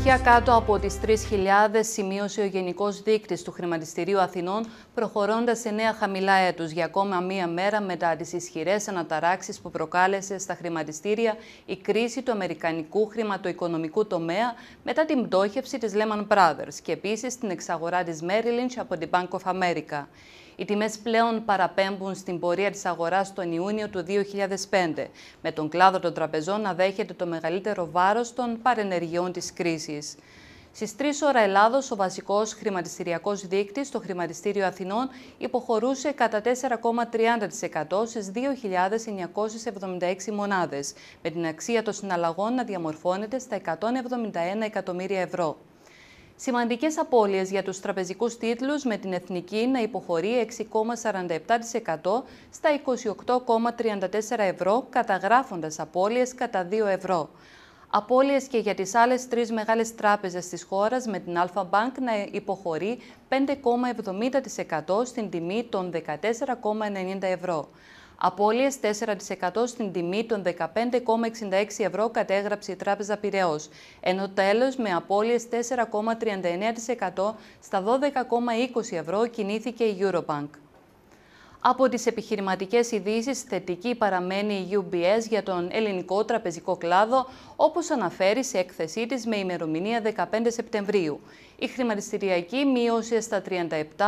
Για κάτω από τις 3.000 σημείωσε ο Γενικός Δείκτης του Χρηματιστηρίου Αθηνών, προχωρώντας σε νέα χαμηλά έτους για ακόμα μία μέρα μετά τις ισχυρές αναταράξεις που προκάλεσε στα χρηματιστήρια η κρίση του αμερικανικού χρηματοοικονομικού τομέα μετά την πτώχευση της Lehman Brothers και επίσης την εξαγορά της Merrill Lynch από την Bank of America. Οι τιμές πλέον παραπέμπουν στην πορεία της αγοράς τον Ιούνιο του 2005, με τον κλάδο των τραπεζών να δέχεται το μεγαλύτερο βάρος των παρενεργειών της κρίσης. Στις 3 ώρα Ελλάδος, ο βασικός χρηματιστηριακός δείκτης, το Χρηματιστήριο Αθηνών υποχωρούσε κατά 4,30% στι 2.976 μονάδες, με την αξία των συναλλαγών να διαμορφώνεται στα 171 εκατομμύρια ευρώ. Σημαντικές απώλειες για τους τραπεζικούς τίτλους με την εθνική να υποχωρεί 6,47% στα 28,34 ευρώ, καταγράφοντας απώλειες κατά 2 ευρώ. Απώλειες και για τις άλλες τρεις μεγάλες τράπεζες της χώρας με την Αλφα Bank να υποχωρεί 5,70% στην τιμή των 14,90 ευρώ. Απόλυες 4% στην τιμή των 15,66 ευρώ κατέγραψε η Τράπεζα Πειραιός, ενώ τέλος με απόλυες 4,39% στα 12,20 ευρώ κινήθηκε η Eurobank. Από τις επιχειρηματικές ειδήσεις θετική παραμένει η UBS για τον ελληνικό τραπεζικό κλάδο, όπως αναφέρει σε έκθεσή της με ημερομηνία 15 Σεπτεμβρίου. Η χρηματιστηριακή μείωσε στα 37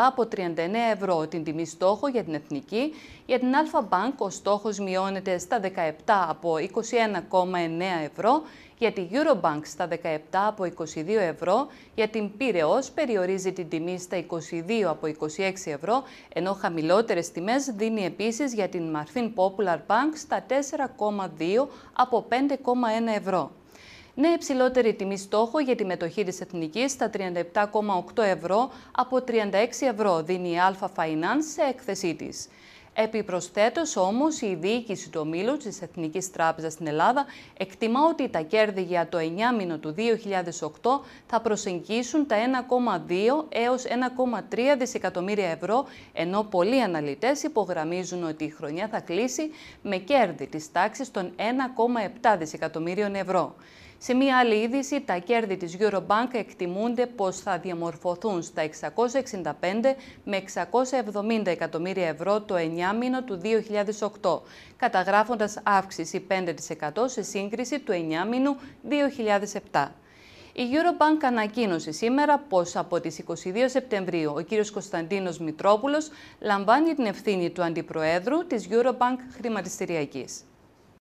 από 39 ευρώ την τιμή στόχο για την εθνική. Για την Αλφα Bank ο στόχος μειώνεται στα 17 από 21,9 ευρώ, για την Eurobank στα 17 από 22 ευρώ, για την ΠΥΡΕΟΣ περιορίζει την τιμή στα 22 από 26 ευρώ, ενώ χαμηλότερες τιμές δίνει επίσης για την Marfin Popular Bank στα 4,2 από 5,1 ευρώ νέα υψηλότερη τιμή στόχο για τη μετοχή της Εθνικής στα 37,8 ευρώ από 36 ευρώ δίνει η Αλφα Finance σε έκθεσή της. Επιπροσθέτως όμως η διοίκηση του ομίλου της Εθνικής Τράπεζας στην Ελλάδα εκτιμά ότι τα κέρδη για το 9 μήνο του 2008 θα προσεγγίσουν τα 1,2 έως 1,3 δισεκατομμύρια ευρώ, ενώ πολλοί αναλυτές υπογραμμίζουν ότι η χρονιά θα κλείσει με κέρδη της τάξης των 1,7 δισεκατομμύριων ευρώ. Σε μία άλλη είδηση, τα κέρδη της Eurobank εκτιμούνται πως θα διαμορφωθούν στα 665 με 670 εκατομμύρια ευρώ το 9 μήνο του 2008, καταγράφοντας αύξηση 5% σε σύγκριση του 9 μήνου 2007. Η Eurobank ανακοίνωσε σήμερα πως από τις 22 Σεπτεμβρίου ο κύριος Κωνσταντίνος Μητρόπουλος λαμβάνει την ευθύνη του Αντιπροέδρου της Eurobank Χρηματιστηριακής.